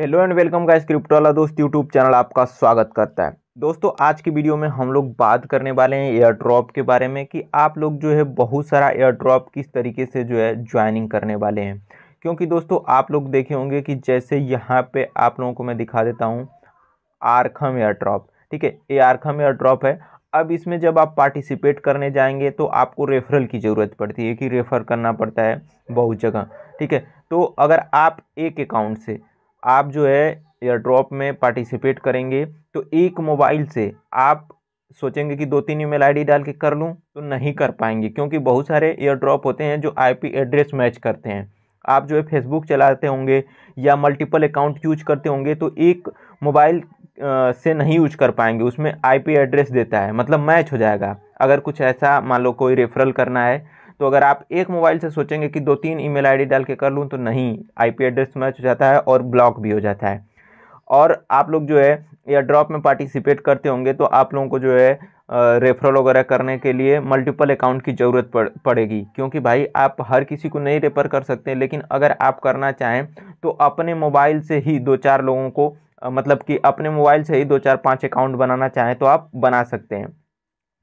hello and welcome guys crypto वाला दोस्त YouTube channel आपका स्वागत करता है दोस्तों आज की वीडियो में हम लोग बात करने वाले हैं एयर ड्रॉप के बारे में कि आप लोग जो है बहुत सारा एयर ड्रॉप किस तरीके से जो है ज्वाइनिंग करने वाले हैं क्योंकि दोस्तों आप लोग देखे होंगे कि जैसे यहाँ पे आप लोगों को मैं दिखा देता हूँ आरखम एयर ड्रॉप ठीक है ये आरखम एयर ड्रॉप है अब इसमें जब आप पार्टिसिपेट करने जाएंगे तो आपको रेफरल की ज़रूरत पड़ती है कि रेफ़र करना पड़ता है बहुत जगह ठीक है तो अगर आप एक अकाउंट से आप जो है एयर ड्रॉप में पार्टिसिपेट करेंगे तो एक मोबाइल से आप सोचेंगे कि दो तीन ईमेल आईडी डाल के कर लूँ तो नहीं कर पाएंगे क्योंकि बहुत सारे एयर ड्रॉप होते हैं जो आईपी एड्रेस मैच करते हैं आप जो है फेसबुक चलाते होंगे या मल्टीपल अकाउंट यूज करते होंगे तो एक मोबाइल से नहीं यूज कर पाएंगे उसमें आईपी एड्रेस देता है मतलब मैच हो जाएगा अगर कुछ ऐसा मान लो कोई रेफरल करना है तो अगर आप एक मोबाइल से सोचेंगे कि दो तीन ईमेल आईडी डाल के कर लूँ तो नहीं आईपी एड्रेस तो मैच हो जाता है और ब्लॉक भी हो जाता है और आप लोग जो है या ड्रॉप में पार्टिसिपेट करते होंगे तो आप लोगों को जो है रेफरल वगैरह करने के लिए मल्टीपल अकाउंट की ज़रूरत पड़ पड़ेगी क्योंकि भाई आप हर किसी को नहीं रेफर कर सकते लेकिन अगर आप करना चाहें तो अपने मोबाइल से ही दो चार लोगों को मतलब कि अपने मोबाइल से ही दो चार पाँच अकाउंट बनाना चाहें तो आप बना सकते हैं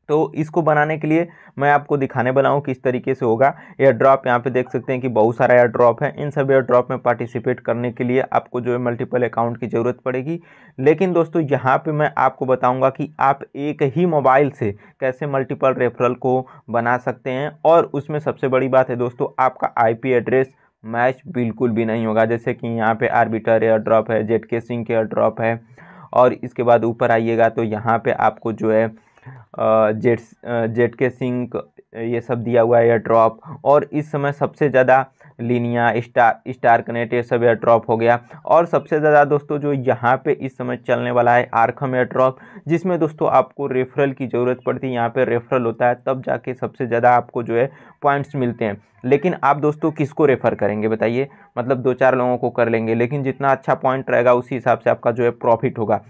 तो इसको बनाने के लिए मैं आपको दिखाने वाला हूँ किस तरीके से होगा एयर ड्रॉप यहाँ पे देख सकते हैं कि बहुत सारा एयर ड्रॉप है इन सब एयर ड्रॉप में पार्टिसिपेट करने के लिए आपको जो है मल्टीपल अकाउंट की ज़रूरत पड़ेगी लेकिन दोस्तों यहाँ पे मैं आपको बताऊँगा कि आप एक ही मोबाइल से कैसे मल्टीपल रेफरल को बना सकते हैं और उसमें सबसे बड़ी बात है दोस्तों आपका आई एड्रेस मैच बिल्कुल भी नहीं होगा जैसे कि यहाँ पर आर्बिटर एयर ड्रॉप है जेट के सिंह के एयर ड्रॉप है और इसके बाद ऊपर आइएगा तो यहाँ पर आपको जो है जेट जेट के सिंक ये सब दिया हुआ है एयर ड्रॉप और इस समय सबसे ज़्यादा लीनिया स्टार स्टार कनेक्ट ये सब एयर ड्रॉप हो गया और सबसे ज़्यादा दोस्तों जो यहाँ पे इस समय चलने वाला है आरखम एयर ड्रॉप जिसमें दोस्तों आपको रेफरल की ज़रूरत पड़ती है यहाँ पे रेफरल होता है तब जाके सबसे ज़्यादा आपको जो है पॉइंट्स मिलते हैं लेकिन आप दोस्तों किसको रेफ़र करेंगे बताइए मतलब दो चार लोगों को कर लेंगे लेकिन जितना अच्छा पॉइंट रहेगा उसी हिसाब से आपका जो है प्रॉफिट होगा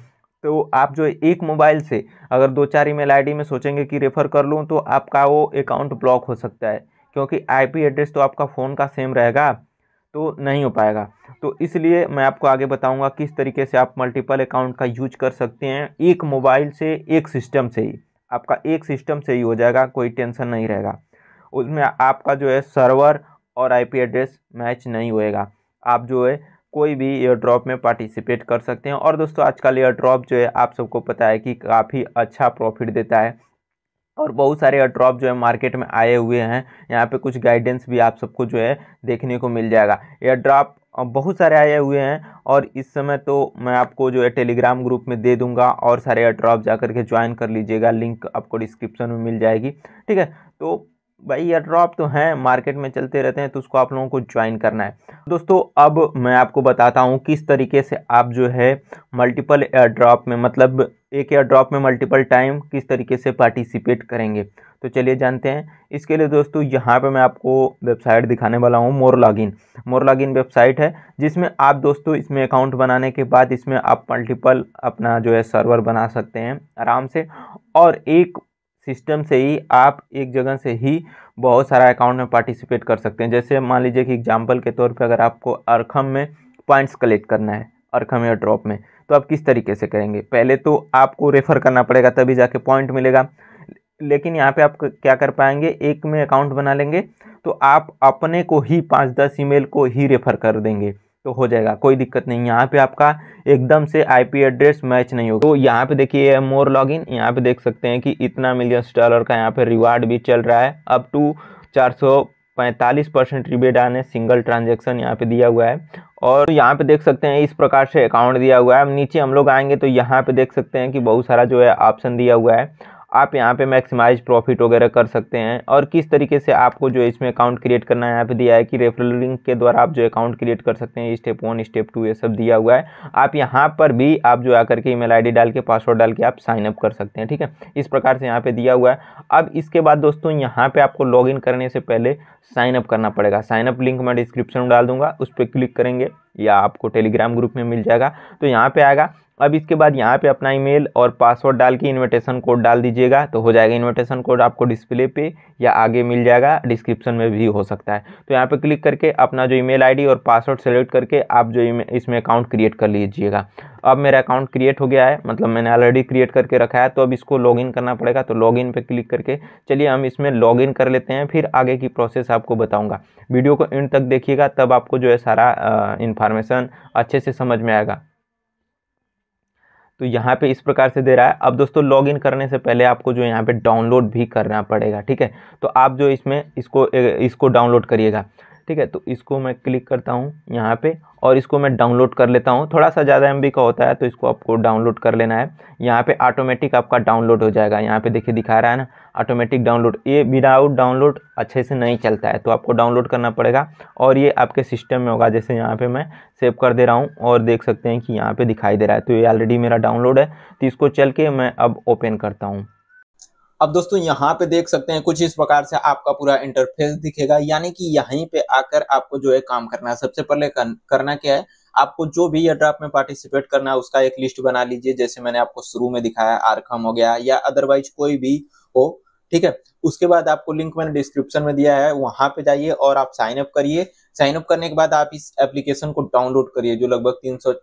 तो आप जो एक मोबाइल से अगर दो चार ईमेल आईडी में सोचेंगे कि रेफ़र कर लूँ तो आपका वो अकाउंट ब्लॉक हो सकता है क्योंकि आईपी एड्रेस तो आपका फ़ोन का सेम रहेगा तो नहीं हो पाएगा तो इसलिए मैं आपको आगे बताऊंगा किस तरीके से आप मल्टीपल अकाउंट का यूज कर सकते हैं एक मोबाइल से एक सिस्टम से ही आपका एक सिस्टम से ही हो जाएगा कोई टेंशन नहीं रहेगा उसमें आपका जो है सर्वर और आईपी एड्रेस मैच नहीं होएगा आप जो है कोई भी एयर ड्रॉप में पार्टिसिपेट कर सकते हैं और दोस्तों आजकल एयर ड्रॉप जो है आप सबको पता है कि काफ़ी अच्छा प्रॉफिट देता है और बहुत सारे एयर ड्रॉप जो है मार्केट में आए हुए हैं यहाँ पे कुछ गाइडेंस भी आप सबको जो है देखने को मिल जाएगा एयर ड्रॉप बहुत सारे आए हुए हैं और इस समय तो मैं आपको जो है टेलीग्राम ग्रुप में दे दूंगा और सारे एयर ड्रॉप जा करके ज्वाइन कर लीजिएगा लिंक आपको डिस्क्रिप्शन में मिल जाएगी ठीक है तो भाई एयर ड्रॉप तो हैं मार्केट में चलते रहते हैं तो उसको आप लोगों को ज्वाइन करना है दोस्तों अब मैं आपको बताता हूँ किस तरीके से आप जो है मल्टीपल एयर ड्रॉप में मतलब एक एयर ड्रॉप में मल्टीपल टाइम किस तरीके से पार्टिसिपेट करेंगे तो चलिए जानते हैं इसके लिए दोस्तों यहाँ पे मैं आपको वेबसाइट दिखाने वाला हूँ more login more login website है जिसमें आप दोस्तों इसमें अकाउंट बनाने के बाद इसमें आप मल्टीपल अपना जो है सर्वर बना सकते हैं आराम से और एक सिस्टम से ही आप एक जगह से ही बहुत सारा अकाउंट में पार्टिसिपेट कर सकते हैं जैसे मान लीजिए कि एग्जाम्पल के तौर पर अगर आपको अरखम में पॉइंट्स कलेक्ट करना है अरखम या ड्रॉप में तो आप किस तरीके से करेंगे पहले तो आपको रेफ़र करना पड़ेगा तभी जाके पॉइंट मिलेगा लेकिन यहाँ पे आप क्या कर पाएंगे एक में अकाउंट बना लेंगे तो आप अपने को ही पाँच दस ईमेल को ही रेफ़र कर देंगे तो हो जाएगा कोई दिक्कत नहीं यहाँ पे आपका एकदम से आईपी एड्रेस मैच नहीं होगा तो यहाँ पे देखिए मोर लॉगिन यहाँ पे देख सकते हैं कि इतना मिलियन डॉलर का यहाँ पे रिवार्ड भी चल रहा है अप टू चार पैंतालीस परसेंट रिबेट आने सिंगल ट्रांजेक्शन यहाँ पे दिया हुआ है और यहाँ पे देख सकते हैं इस प्रकार से अकाउंट दिया हुआ है नीचे हम लोग आएंगे तो यहाँ पे देख सकते हैं कि बहुत सारा जो है ऑप्शन दिया हुआ है आप यहाँ पे मैक्सिमाइज प्रॉफिट वगैरह कर सकते हैं और किस तरीके से आपको जो इसमें अकाउंट क्रिएट करना है यहाँ पे दिया है कि रेफरल लिंक के द्वारा आप जो अकाउंट क्रिएट कर सकते हैं स्टेप वन स्टेप टू ये सब दिया हुआ है आप यहाँ पर भी आप जो आकर के ईमेल आईडी डाल के पासवर्ड डाल के आप साइनअप कर सकते हैं ठीक है इस प्रकार से यहाँ पर दिया हुआ है अब इसके बाद दोस्तों यहाँ पर आपको इन करने से पहले साइनअप करना पड़ेगा साइनअप लिंक मैं डिस्क्रिप्शन में डाल दूंगा उस पर क्लिक करेंगे या आपको टेलीग्राम ग्रुप में मिल जाएगा तो यहाँ पर आएगा अब इसके बाद यहाँ पे अपना ईमेल और पासवर्ड डाल के इन्विटेशन कोड डाल दीजिएगा तो हो जाएगा इन्विटेशन कोड आपको डिस्प्ले पे या आगे मिल जाएगा डिस्क्रिप्शन में भी हो सकता है तो यहाँ पे क्लिक करके अपना जो ईमेल आईडी और पासवर्ड सेलेक्ट करके आप जो इसमें अकाउंट क्रिएट कर लीजिएगा अब मेरा अकाउंट क्रिएट हो गया है मतलब मैंने ऑलरेडी क्रिएट करके रखा है तो अब इसको लॉगिन करना पड़ेगा तो लॉगिन पे क्लिक करके चलिए हम इसमें लॉगिन कर लेते हैं फिर आगे की प्रोसेस आपको बताऊंगा वीडियो को एंड तक देखिएगा तब आपको जो है सारा इन्फॉर्मेशन अच्छे से समझ में आएगा तो यहाँ पे इस प्रकार से दे रहा है अब दोस्तों लॉग इन करने से पहले आपको जो यहाँ पे डाउनलोड भी करना पड़ेगा ठीक है तो आप जो इसमें इसको इसको डाउनलोड करिएगा ठीक है तो इसको मैं क्लिक करता हूँ यहाँ पे और इसको मैं डाउनलोड कर लेता हूँ थोड़ा सा ज़्यादा एम का होता है तो इसको आपको डाउनलोड कर लेना है यहाँ पे ऑटोमेटिक आपका डाउनलोड हो जाएगा यहाँ पे देखिए दिखा रहा है ना ऑटोमेटिक डाउनलोड ये विदाउट डाउनलोड अच्छे से नहीं चलता है तो आपको डाउनलोड करना पड़ेगा और ये आपके सिस्टम में होगा जैसे यहाँ पर मैं सेव कर दे रहा हूँ और देख सकते हैं कि यहाँ पर दिखाई दे रहा है तो ये ऑलरेडी मेरा डाउनलोड है तो इसको चल के मैं अब ओपन करता हूँ अब दोस्तों यहाँ पे देख सकते हैं कुछ इस प्रकार से आपका पूरा इंटरफेस दिखेगा यानी कि यहीं पे आकर आपको जो है काम करना है सबसे पहले करना क्या है आपको जो भी ड्राफ्ट में पार्टिसिपेट करना है उसका एक लिस्ट बना लीजिए जैसे मैंने आपको शुरू में दिखाया आरकम हो गया या अदरवाइज कोई भी हो ठीक है उसके बाद आपको लिंक मैंने डिस्क्रिप्शन में दिया है वहां पे जाइए और आप साइन अप करिए साइन अप करने के बाद आप इस एप्लीकेशन को डाउनलोड करिए जो लगभग तीन सौ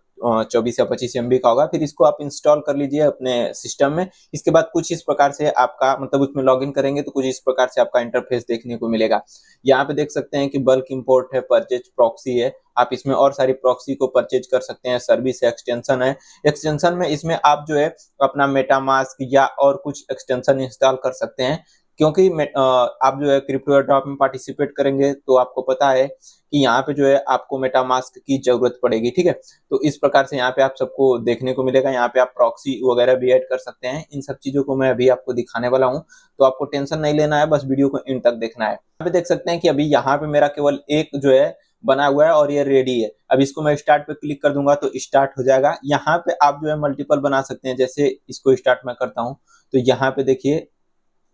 चौबीस या पच्चीस एम का होगा फिर इसको आप इंस्टॉल कर लीजिए अपने सिस्टम में इसके बाद कुछ इस प्रकार से आपका मतलब उसमें इन करेंगे तो कुछ इस प्रकार से आपका इंटरफेस देखने को मिलेगा यहाँ पे देख सकते हैं कि बल्क इम्पोर्ट है परचेज प्रॉक्सी है आप इसमें और सारी प्रॉक्सी को परचेज कर सकते हैं सर्विस है एक्सटेंशन है एक्सटेंशन में इसमें आप जो है अपना मेटामास्क या और कुछ एक्सटेंशन इंस्टॉल कर सकते हैं क्योंकि आप जो है क्रिप्टो ड्रॉप में पार्टिसिपेट करेंगे तो आपको पता है कि यहाँ पे जो है आपको मेटामास्क की जरूरत पड़ेगी ठीक है तो इस प्रकार से यहाँ पे आप सबको देखने को मिलेगा यहाँ पे आप प्रॉक्सी वगैरह भी ऐड कर सकते हैं इन सब चीजों को मैं अभी आपको दिखाने वाला हूँ तो आपको टेंशन नहीं लेना है बस वीडियो को इन तक देखना है यहाँ पे देख सकते हैं कि अभी यहाँ पे मेरा केवल एक जो है बना हुआ है और ये रेडी है अब इसको मैं स्टार्ट पे क्लिक कर दूंगा तो स्टार्ट हो जाएगा यहाँ पे आप जो है मल्टीपल बना सकते हैं जैसे इसको स्टार्ट मैं करता हूँ तो यहाँ पे देखिए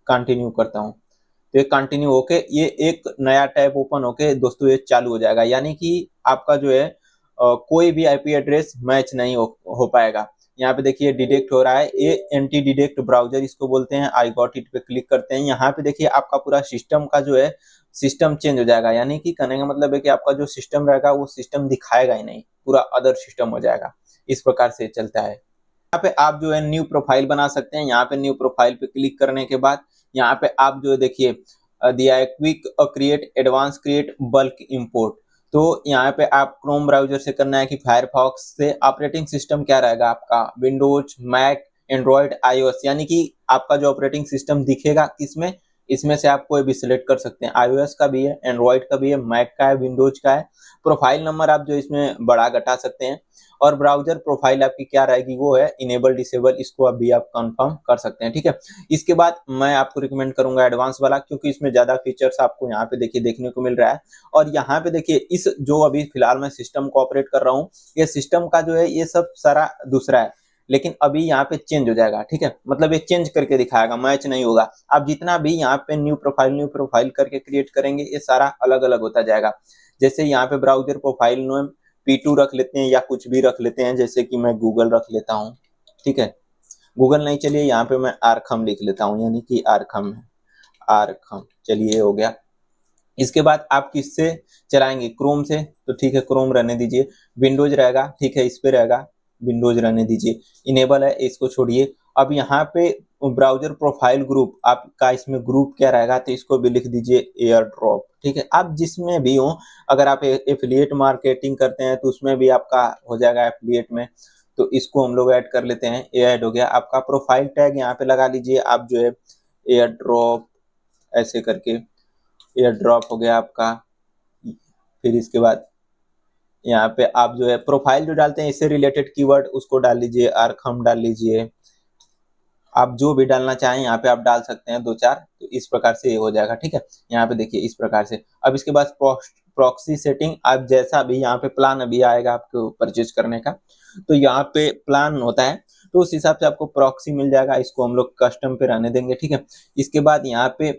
कंटिन्यू करता हूँ ये तो कंटिन्यू होके ये एक नया टैब ओपन होके दोस्तों ये चालू हो जाएगा यानी कि आपका जो है कोई भी आईपी एड्रेस मैच नहीं हो, हो पाएगा यहाँ पे देखिए डिडेक्ट हो रहा है ए एंटी डिडेक्ट ब्राउजर इसको बोलते हैं आई गॉट इट पे क्लिक करते हैं यहाँ पे देखिए आपका पूरा सिस्टम का जो है सिस्टम चेंज हो जाएगा यानी कि कहने का मतलब है कि आपका जो सिस्टम रहेगा वो सिस्टम दिखाएगा ही नहीं पूरा अदर सिस्टम हो जाएगा इस प्रकार से चलता है यहाँ पे आप जो है न्यू प्रोफाइल बना सकते हैं यहाँ पे न्यू प्रोफाइल पे क्लिक करने के बाद यहाँ पे आप जो देखिए दिया है quick create advance create bulk import तो यहाँ पे आप क्रोम ब्राउजर से करना है कि फायरफॉक्स से ऑपरेटिंग सिस्टम क्या रहेगा आपका विंडोज मैक एंड्रॉयड आईओएस यानी कि आपका जो ऑपरेटिंग सिस्टम दिखेगा किसमें इसमें से आप कोई भी सिलेक्ट कर सकते हैं आईओएस का भी है एंड्रॉयड का भी है मैक का है विंडोज का है प्रोफाइल नंबर आप जो इसमें बढ़ा घटा सकते हैं और ब्राउजर प्रोफाइल आपकी क्या रहेगी वो है इनेबल डिसेबल इसको आप भी आप कंफर्म कर सकते हैं ठीक है इसके बाद मैं आपको रिकमेंड करूंगा एडवांस वाला क्योंकि इसमें ज़्यादा फीचर्स आपको यहाँ पे देखिए देखने को मिल रहा है और यहाँ पे देखिए इस जो अभी फिलहाल मैं सिस्टम को ऑपरेट कर रहा हूँ ये सिस्टम का जो है ये सब सारा दूसरा है लेकिन अभी यहाँ पे चेंज हो जाएगा ठीक है मतलब ये चेंज करके दिखाएगा मैच नहीं होगा आप जितना भी यहाँ पे न्यू प्रोफाइल न्यू प्रोफाइल करके क्रिएट करेंगे ये सारा अलग अलग होता जाएगा जैसे यहाँ पे ब्राउजर प्रोफाइल पी टू रख लेते हैं या कुछ भी रख लेते हैं जैसे कि मैं गूगल रख लेता हूँ ठीक है गूगल नहीं चलिए यहाँ पे मैं आरखम लिख लेता हूँ यानी कि आरखम है आरखम चलिए हो गया इसके बाद आप किससे चलाएंगे क्रोम से तो ठीक है क्रोम रहने दीजिए विंडोज रहेगा ठीक है इस पे रहेगा विंडोज रहने दीजिए इनेबल है इसको छोड़िए अब यहाँ पे ब्राउजर प्रोफाइल ग्रुप आपका इसमें ग्रुप क्या रहेगा तो इसको भी लिख दीजिए एयर ड्रॉप ठीक है आप जिसमें भी हो अगर आप एफिलिएट मार्केटिंग करते हैं तो उसमें भी आपका हो जाएगा एफिलिएट में तो इसको हम लोग ऐड कर लेते हैं ए ऐड हो गया आपका प्रोफाइल टैग यहाँ पे लगा लीजिए आप जो है एयर ड्रॉप ऐसे करके एयर ड्रॉप हो गया आपका फिर इसके बाद यहाँ पे आप जो है प्रोफाइल जो डालते हैं इससे रिलेटेड कीवर्ड उसको डाल लीजिए आरखम डाल लीजिए आप जो भी डालना चाहें यहाँ पे आप डाल सकते हैं दो चार तो इस प्रकार से ये हो जाएगा ठीक है यहाँ पे देखिए इस प्रकार से अब इसके बाद प्रॉक्सी सेटिंग आप जैसा भी यहाँ पे प्लान अभी आएगा आपको परचेज करने का तो यहाँ पे प्लान होता है तो उस हिसाब से आपको प्रॉक्सी मिल जाएगा इसको हम लोग कस्टम पे रहने देंगे ठीक है इसके बाद यहाँ पे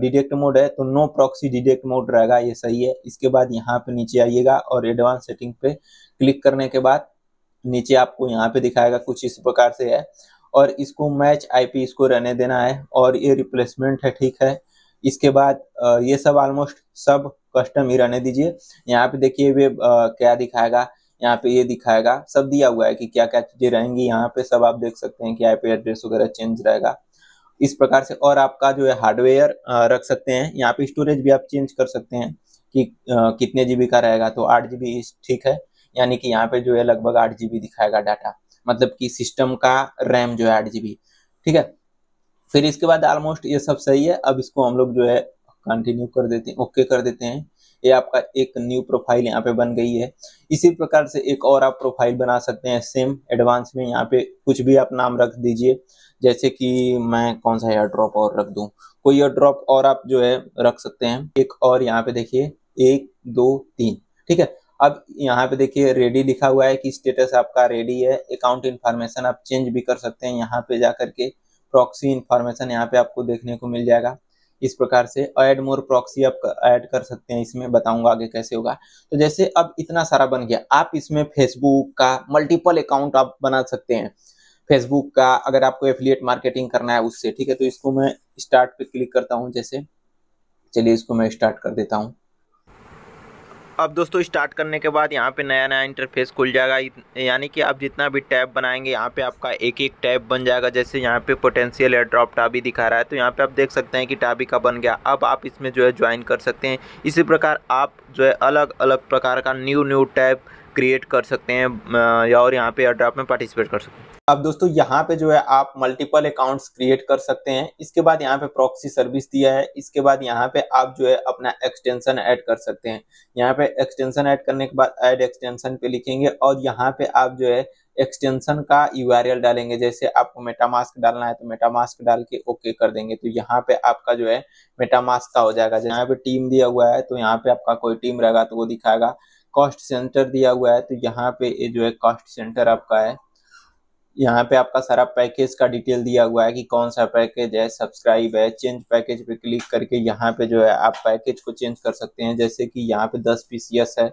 डिडेक्ट मोड है तो नो प्रॉक्सी डिडेक्ट मोड रहेगा ये सही है इसके बाद यहाँ पे नीचे आइएगा और एडवांस सेटिंग पे क्लिक करने के बाद नीचे आपको यहाँ पे दिखाएगा कुछ इस प्रकार से है और इसको मैच आईपी इसको रहने देना है और ये रिप्लेसमेंट है ठीक है इसके बाद ये सब ऑलमोस्ट सब कस्टम ही रहने दीजिए यहाँ पे देखिए वे क्या दिखाएगा यहाँ पे ये दिखाएगा सब दिया हुआ है कि क्या क्या चीजें रहेंगी यहाँ पे सब आप देख सकते हैं कि आईपी एड्रेस वगैरह चेंज रहेगा इस प्रकार से और आपका जो है हार्डवेयर रख सकते हैं यहाँ पे स्टोरेज भी आप चेंज कर सकते हैं कि आ, कितने जीबी का रहेगा तो आठ जीबी ठीक है यानी कि यहाँ पे जो है लगभग आठ जीबी दिखाएगा डाटा मतलब कि सिस्टम का रैम जो है आठ जीबी ठीक है फिर इसके बाद ऑलमोस्ट ये सब सही है अब इसको हम लोग जो है कंटिन्यू कर देते हैं ओके कर देते हैं ये आपका एक न्यू प्रोफाइल यहाँ पे बन गई है इसी प्रकार से एक और आप प्रोफाइल बना सकते हैं सेम एडवांस में यहाँ पे कुछ भी आप नाम रख दीजिए जैसे कि मैं कौन सा एयर ड्रॉप और रख दूँ कोई एयर ड्रॉप और आप जो है रख सकते हैं एक और यहाँ पे देखिए एक दो तीन ठीक है अब यहाँ पे देखिए रेडी लिखा हुआ है कि स्टेटस आपका रेडी है अकाउंट इन्फॉर्मेशन आप चेंज भी कर सकते हैं यहाँ पे जा करके प्रॉक्सी इन्फॉर्मेशन यहाँ पे आपको देखने को मिल जाएगा इस प्रकार से ऐड मोर प्रॉक्सी आप ऐड कर सकते हैं इसमें बताऊंगा आगे कैसे होगा तो जैसे अब इतना सारा बन गया आप इसमें फेसबुक का मल्टीपल अकाउंट आप बना सकते हैं फेसबुक का अगर आपको एफिलियट मार्केटिंग करना है उससे ठीक है तो इसको मैं स्टार्ट पे क्लिक करता हूँ जैसे चलिए इसको मैं स्टार्ट कर देता हूँ अब दोस्तों स्टार्ट करने के बाद यहाँ पे नया नया इंटरफेस खुल जाएगा यानी कि आप जितना भी टैब बनाएंगे यहाँ पे आपका एक एक टैब बन जाएगा जैसे यहाँ पे पोटेंशियल एयर ड्रॉप टाबी दिखा रहा है तो यहाँ पे आप देख सकते हैं कि टाबी का बन गया अब आप इसमें जो है ज्वाइन कर सकते हैं इसी प्रकार आप जो है अलग अलग प्रकार का न्यू न्यू टैब क्रिएट कर सकते हैं और यहाँ पर एयर ड्रॉप में पार्टिसिपेट कर सकते हैं अब दोस्तों यहाँ पे जो है आप मल्टीपल अकाउंट्स क्रिएट कर सकते हैं इसके बाद यहाँ पे प्रॉक्सी सर्विस दिया है इसके बाद यहाँ पे आप जो है अपना एक्सटेंशन ऐड कर सकते हैं यहाँ पे एक्सटेंशन ऐड करने के बाद ऐड एक्सटेंशन पे लिखेंगे और यहाँ पे आप जो है एक्सटेंशन का यू डालेंगे जैसे आपको मेटामास्क डालना है तो मेटामास्क डाल के ओके कर देंगे तो यहाँ पे आपका जो है मेटामास्क का हो जाएगा यहाँ पे टीम दिया हुआ है तो यहाँ पे आपका कोई टीम रहेगा तो वो दिखाएगा कॉस्ट सेंटर दिया हुआ है तो यहाँ पे ये जो है कॉस्ट सेंटर आपका है यहाँ पे आपका सारा पैकेज का डिटेल दिया हुआ है कि कौन सा पैकेज है सब्सक्राइब है चेंज पैकेज पे क्लिक करके यहाँ पे जो है आप पैकेज को चेंज कर सकते हैं जैसे कि यहाँ पे दस पी है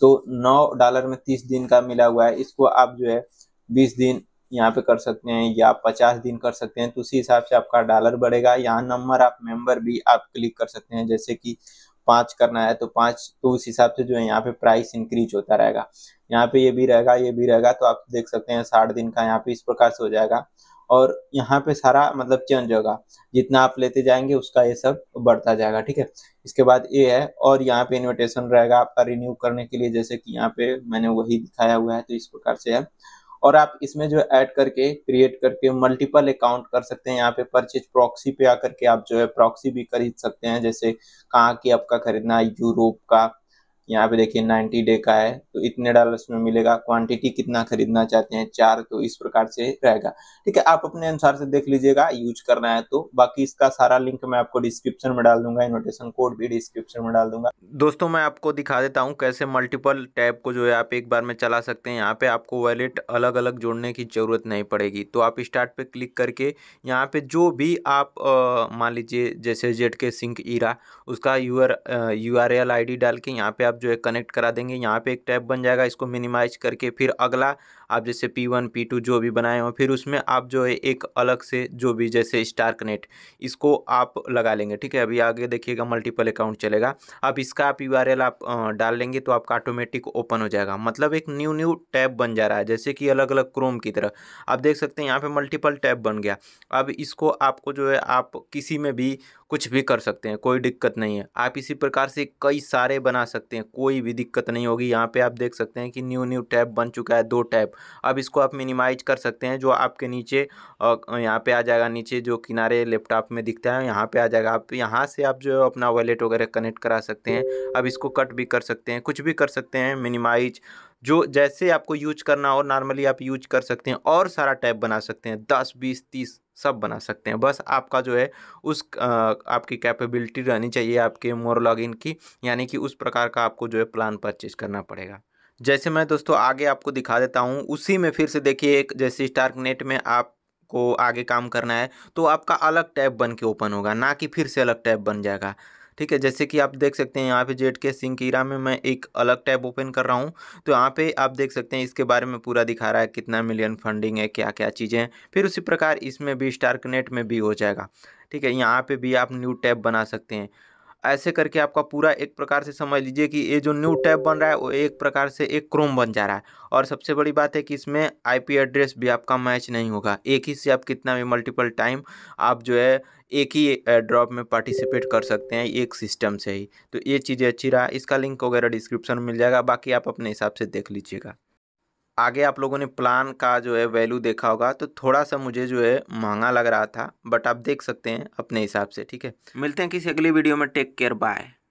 तो नौ डॉलर में तीस दिन का मिला हुआ है इसको आप जो है बीस दिन यहाँ पे कर सकते हैं या पचास दिन कर सकते हैं तो उसी हिसाब से आपका डॉलर बढ़ेगा यहाँ नंबर आप मेंबर भी आप क्लिक कर सकते हैं जैसे कि पाँच करना है तो पाँच तो उस हिसाब से जो है यहाँ पे प्राइस इंक्रीज होता रहेगा यहाँ पे ये भी रहेगा ये भी रहेगा तो आप देख सकते हैं साठ दिन का यहाँ पे इस प्रकार से हो जाएगा और यहाँ पे सारा मतलब चेंज होगा जितना आप लेते जाएंगे उसका ये सब बढ़ता जाएगा ठीक है इसके बाद ये है और यहाँ पे इन्विटेशन रहेगा आपका रिन्यू करने के लिए जैसे कि यहाँ पे मैंने वही दिखाया हुआ है तो इस प्रकार से है और आप इसमें जो ऐड करके क्रिएट करके मल्टीपल अकाउंट कर सकते हैं यहाँ पे परचेज प्रॉक्सी पे आकर के आप जो है प्रॉक्सी भी खरीद सकते हैं जैसे कहाँ की आपका खरीदना है यूरोप का यहाँ पे देखिए 90 डे का है तो इतने डॉलर्स में मिलेगा क्वांटिटी कितना खरीदना चाहते हैं चार तो इस प्रकार से रहेगा ठीक है आप अपने अनुसार से देख लीजिएगा यूज करना है तो बाकी इसका सारा लिंक मैं आपको डिस्क्रिप्शन में डाल दूंगा इन्विटेशन कोड भी डिस्क्रिप्शन में डाल दूंगा दोस्तों मैं आपको दिखा देता हूँ कैसे मल्टीपल टैब को जो है आप एक बार में चला सकते हैं यहाँ पे आपको वॉलेट अलग अलग जोड़ने की जरूरत नहीं पड़ेगी तो आप स्टार्ट पे क्लिक करके यहाँ पे जो भी आप मान लीजिए जैसे जेट के सिंक ईरा उसका यूर U R L I D डाल के यहाँ पे आप जो है कनेक्ट करा देंगे यहाँ पे एक टैब बन जाएगा इसको मिनिमाइज करके फिर अगला आप जैसे पी वन पी टू जो भी बनाए हो फिर उसमें आप जो है एक अलग से जो भी जैसे स्टार कनेक्ट इसको आप लगा लेंगे ठीक है अभी आगे देखिएगा मल्टीपल अकाउंट चलेगा अब इसका आप यू आप डाल लेंगे तो आपका ऑटोमेटिक ओपन हो जाएगा मतलब एक न्यू न्यू टैब बन जा रहा है जैसे कि अलग अलग क्रोम की तरह आप देख सकते हैं यहाँ पर मल्टीपल टैब बन गया अब इसको आपको जो है आप किसी में भी कुछ भी कर सकते हैं कोई दिक्कत नहीं है आप इसी प्रकार से कई सारे बना सकते हैं कोई भी दिक्कत नहीं होगी यहाँ पे आप देख सकते हैं कि न्यू न्यू टैब बन चुका है दो टैब अब इसको आप मिनिमाइज कर सकते हैं जो आपके नीचे यहाँ पे आ जाएगा नीचे जो किनारे लैपटॉप में दिखता है यहाँ पे आ जाएगा आप यहाँ से आप जो अपना वॉलेट वगैरह कनेक्ट करा सकते हैं अब इसको कट भी कर सकते हैं कुछ भी कर सकते हैं मिनिमाइज जो जैसे आपको यूज करना हो नॉर्मली आप यूज कर सकते हैं और सारा टैब बना सकते हैं दस बीस तीस सब बना सकते हैं बस आपका जो है उस आ, आपकी कैपेबिलिटी रहनी चाहिए आपके मोरलॉगिन की यानी कि उस प्रकार का आपको जो है प्लान परचेज करना पड़ेगा जैसे मैं दोस्तों आगे आपको दिखा देता हूँ उसी में फिर से देखिए एक जैसे स्टार्क नेट में आप को आगे काम करना है तो आपका अलग टैब बन के ओपन होगा ना कि फिर से अलग टैब बन जाएगा ठीक है जैसे कि आप देख सकते हैं यहाँ पे जेड के सिंकीरा में मैं एक अलग टैब ओपन कर रहा हूँ तो यहाँ पे आप देख सकते हैं इसके बारे में पूरा दिखा रहा है कितना मिलियन फंडिंग है क्या क्या चीज़ें हैं फिर उसी प्रकार इसमें भी स्टार्कनेट में भी हो जाएगा ठीक है यहाँ पे भी आप न्यू टैब बना सकते हैं ऐसे करके आपका पूरा एक प्रकार से समझ लीजिए कि ये जो न्यू टैब बन रहा है वो एक प्रकार से एक क्रोम बन जा रहा है और सबसे बड़ी बात है कि इसमें आईपी एड्रेस भी आपका मैच नहीं होगा एक ही से आप कितना भी मल्टीपल टाइम आप जो है एक ही ड्रॉप में पार्टिसिपेट कर सकते हैं एक सिस्टम से ही तो ये चीज़ें अच्छी रहा इसका लिंक वगैरह डिस्क्रिप्शन में मिल जाएगा बाकी आप अपने हिसाब से देख लीजिएगा आगे आप लोगों ने प्लान का जो है वैल्यू देखा होगा तो थोड़ा सा मुझे जो है महंगा लग रहा था बट आप देख सकते हैं अपने हिसाब से ठीक है मिलते हैं किसी अगली वीडियो में टेक केयर बाय